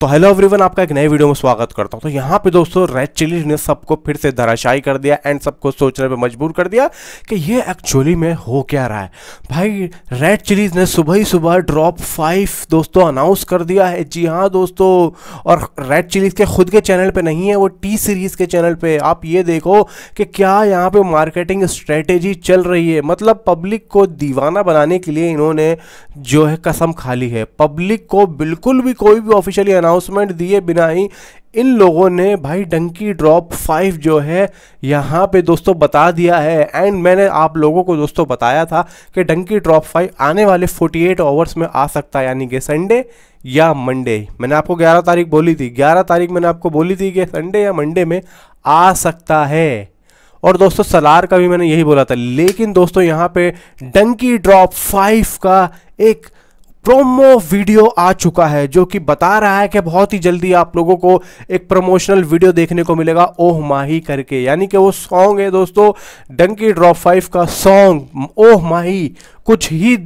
तो hello everyone आपका एक नए वीडियो में स्वागत करता हूं तो यहाँ पे दोस्तों रेड चिलीज ने सबको फिर से धराशाई कर दिया एंड सबको सोचने पे मजबूर कर दिया कि ये एक्चुअली में हो क्या रहा है भाई रेड चिलीज ने सुबह ही सुबह ड्रॉप फाइव दोस्तों अनाउंस कर दिया है जी हाँ दोस्तों और रेड चिलीज के खुद के चैनल पर नहीं है वो टी सीरीज के चैनल पर आप ये देखो कि क्या यहाँ पर मार्केटिंग स्ट्रेटेजी चल रही है मतलब पब्लिक को दीवाना बनाने के लिए इन्होंने जो है कसम खा ली है पब्लिक को बिल्कुल भी कोई भी ऑफिशियली अनाउंसमेंट दिए बिना ही इन लोगों ने भाई डंकी ड्रॉप फाइव जो है यहाँ पे दोस्तों बता दिया है एंड मैंने आप लोगों को दोस्तों बताया था कि डंकी ड्रॉप फाइव आने वाले 48 आवर्स में आ सकता है यानी कि संडे या मंडे मैंने आपको 11 तारीख बोली थी 11 तारीख मैंने आपको बोली थी कि संडे या मंडे में आ सकता है और दोस्तों सलार का भी मैंने यही बोला था लेकिन दोस्तों यहाँ पे डंकी ड्रॉप फाइव का एक प्रोमो वीडियो आ चुका है जो कि बता रहा है कि बहुत ही जल्दी आप लोगों को एक प्रमोशनल वीडियो देखने को मिलेगा ओह माही करके यानी कि वो सॉन्ग है दोस्तों डंकी ड्रॉप फाइव का सॉन्ग ओह माही कुछ ही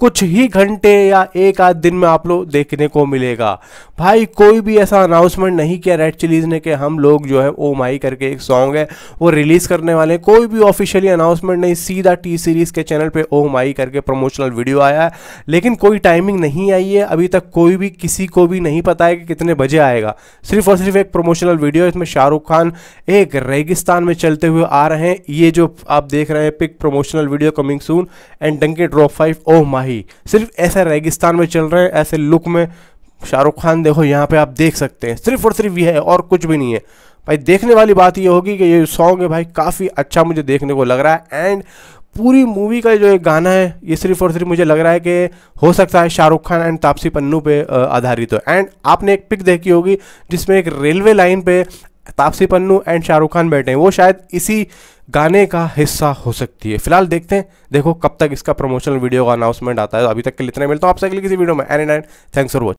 कुछ ही घंटे या एक आध दिन में आप लोग देखने को मिलेगा भाई कोई भी ऐसा अनाउंसमेंट नहीं किया रेड चिलीज ने कि हम लोग जो है ओ oh माई करके एक सॉन्ग है वो रिलीज़ करने वाले हैं कोई भी ऑफिशियली अनाउंसमेंट नहीं सीधा टी सीरीज़ के चैनल पे ओ oh माई करके प्रमोशनल वीडियो आया है लेकिन कोई टाइमिंग नहीं आई है अभी तक कोई भी किसी को भी नहीं पता है कि कितने बजे आएगा सिर्फ और सिर्फ एक प्रमोशनल वीडियो इसमें शाहरुख खान एक रेगिस्तान में चलते हुए आ रहे हैं ये जो आप देख रहे हैं pic promotional video coming soon and Dunki drop five ओ माही ही सिर्फ ऐसा रेगिस्तान में चल रहे ऐसे लुक में शाहरुख खान देखो यहाँ पे आप देख सकते हैं सिर्फ और सिर्फ ये है और कुछ भी नहीं है भाई देखने वाली बात ये होगी कि ये सॉन्ग है भाई काफ़ी अच्छा मुझे देखने को लग रहा है एंड पूरी मूवी का जो एक गाना है ये सिर्फ और सिर्फ मुझे लग रहा है कि हो सकता है शाहरुख खान एंड तापसी पन्नू पे आधारित हो एंड आपने एक पिक देखी होगी जिसमें एक रेलवे लाइन पे तापसी पन्नू एंड शाहरुख खान बैठे हैं वो शायद इसी गाने का हिस्सा हो सकती है फिलहाल देखते हैं देखो कब तक इसका प्रमोशनल वीडियो का अनाउंसमेंट आता है तो अभी तक के लिए इतना मिलता हूँ आपसे अगले किसी वीडियो में एन नाइन थैंक्स फॉर वॉच